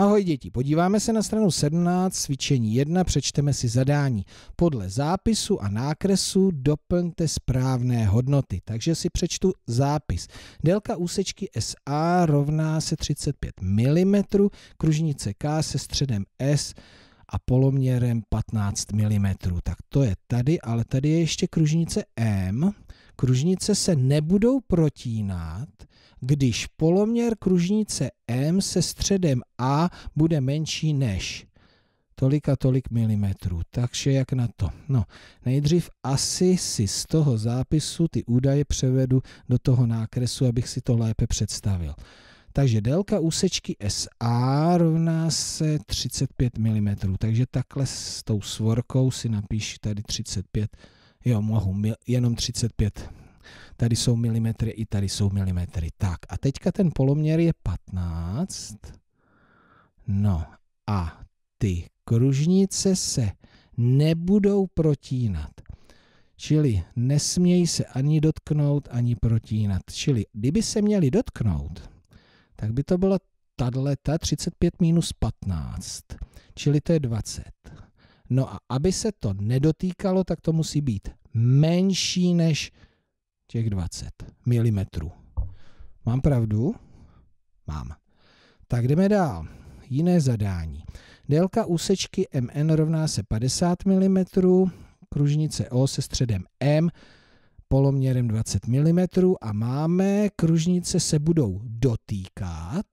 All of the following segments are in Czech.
Ahoj děti, podíváme se na stranu 17, cvičení 1, přečteme si zadání. Podle zápisu a nákresu doplňte správné hodnoty. Takže si přečtu zápis. Délka úsečky SA rovná se 35 mm, kružnice K se středem S a poloměrem 15 mm. Tak to je tady, ale tady je ještě kružnice M Kružnice se nebudou protínat, když poloměr kružnice M se středem A bude menší než tolik a tolik milimetrů. Takže jak na to? No, nejdřív asi si z toho zápisu ty údaje převedu do toho nákresu, abych si to lépe představil. Takže délka úsečky SA rovná se 35 mm, takže takhle s tou svorkou si napíši tady 35 mm. Jo, mohu, jenom 35. Tady jsou milimetry i tady jsou milimetry. Tak a teďka ten poloměr je 15. No a ty kružnice se nebudou protínat. Čili nesmějí se ani dotknout, ani protínat. Čili kdyby se měli dotknout, tak by to bylo tato 35 minus 15, čili to je 20. No a aby se to nedotýkalo, tak to musí být menší než těch 20 mm. Mám pravdu? Mám. Tak jdeme dál. Jiné zadání. Délka úsečky MN rovná se 50 mm, kružnice O se středem M poloměrem 20 mm a máme, kružnice se budou dotýkat,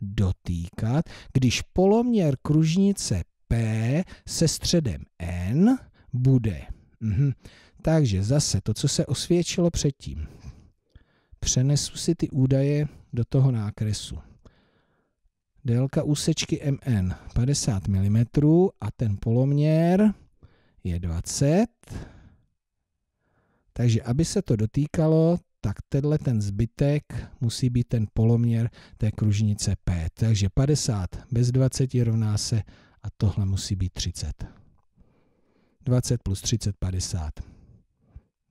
dotýkat, když poloměr kružnice se středem n bude. Mhm. Takže zase to, co se osvědčilo předtím. Přenesu si ty údaje do toho nákresu. Délka úsečky MN 50 mm a ten poloměr je 20. Takže aby se to dotýkalo, tak tenhle ten zbytek musí být ten poloměr té kružnice P. Takže 50 bez 20 rovná se a tohle musí být 30. 20 plus 30, 50.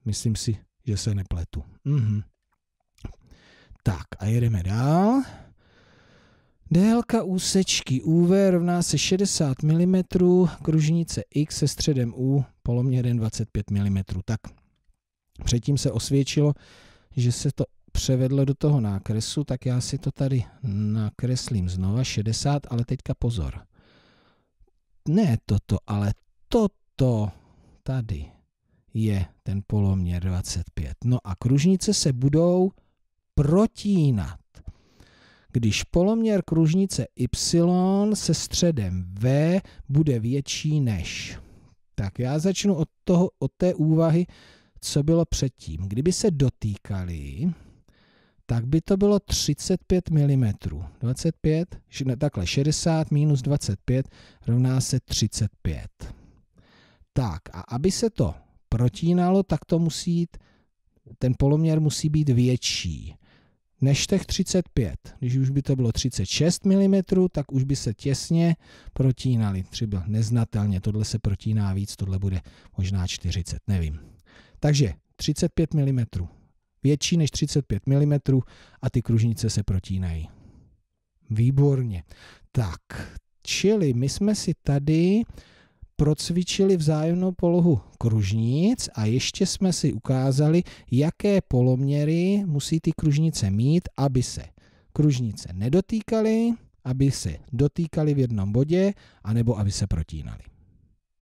Myslím si, že se nepletu. Mhm. Tak a jedeme dál. Délka úsečky UV rovná se 60 mm, kružnice X se středem U poloměrem 25 mm. Tak předtím se osvědčilo, že se to převedlo do toho nákresu, tak já si to tady nakreslím znova 60, ale teďka pozor ne toto, ale toto tady je ten poloměr 25. No a kružnice se budou protínat. Když poloměr kružnice y se středem v bude větší než. Tak já začnu od, toho, od té úvahy, co bylo předtím. Kdyby se dotýkali, tak by to bylo 35 mm. 25, ne, takhle 60 minus 25 rovná se 35. Tak a aby se to protínalo, tak to musí jít, ten poloměr musí být větší než těch 35. Když už by to bylo 36 mm, tak už by se těsně protínaly. Třeba neznatelně, tohle se protíná víc, tohle bude možná 40, nevím. Takže 35 mm větší než 35 mm a ty kružnice se protínají. Výborně. Tak, čili my jsme si tady procvičili vzájemnou polohu kružnic a ještě jsme si ukázali, jaké poloměry musí ty kružnice mít, aby se kružnice nedotýkaly, aby se dotýkaly v jednom bodě, anebo aby se protínaly.